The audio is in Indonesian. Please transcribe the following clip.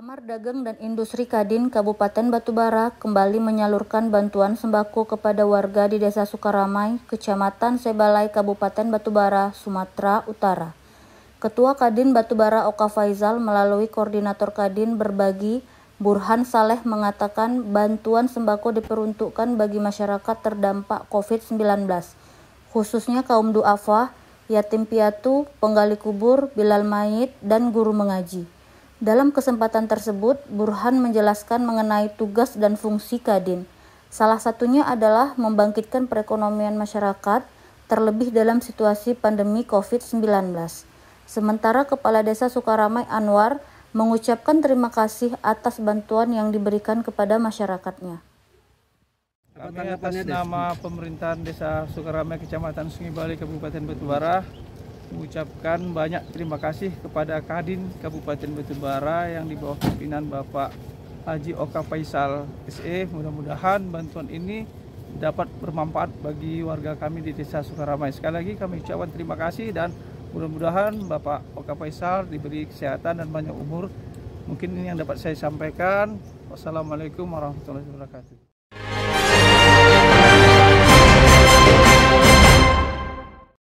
Kamar Dagang dan Industri Kadin Kabupaten Batubara kembali menyalurkan bantuan sembako kepada warga di Desa Sukaramai, Kecamatan Sebalai, Kabupaten Batubara, Sumatera Utara. Ketua Kadin Batubara Oka Faizal melalui Koordinator Kadin Berbagi, Burhan Saleh mengatakan bantuan sembako diperuntukkan bagi masyarakat terdampak COVID-19, khususnya kaum du'afa, yatim piatu, penggali kubur, bilal mayit, dan guru mengaji. Dalam kesempatan tersebut, Burhan menjelaskan mengenai tugas dan fungsi Kadin. Salah satunya adalah membangkitkan perekonomian masyarakat, terlebih dalam situasi pandemi COVID-19. Sementara Kepala Desa Sukaramai Anwar mengucapkan terima kasih atas bantuan yang diberikan kepada masyarakatnya. Kami atas nama pemerintahan Desa Sukaramai, Kecamatan Sungai Bali, Kabupaten Batubara, mengucapkan banyak terima kasih kepada Kadin Kabupaten Batubara yang di bawah pimpinan Bapak Haji Oka Faisal SE. Mudah-mudahan bantuan ini dapat bermanfaat bagi warga kami di Desa Sukaramai. Sekali lagi kami ucapkan terima kasih dan mudah-mudahan Bapak Oka Faisal diberi kesehatan dan banyak umur. Mungkin ini yang dapat saya sampaikan. Wassalamualaikum warahmatullahi wabarakatuh.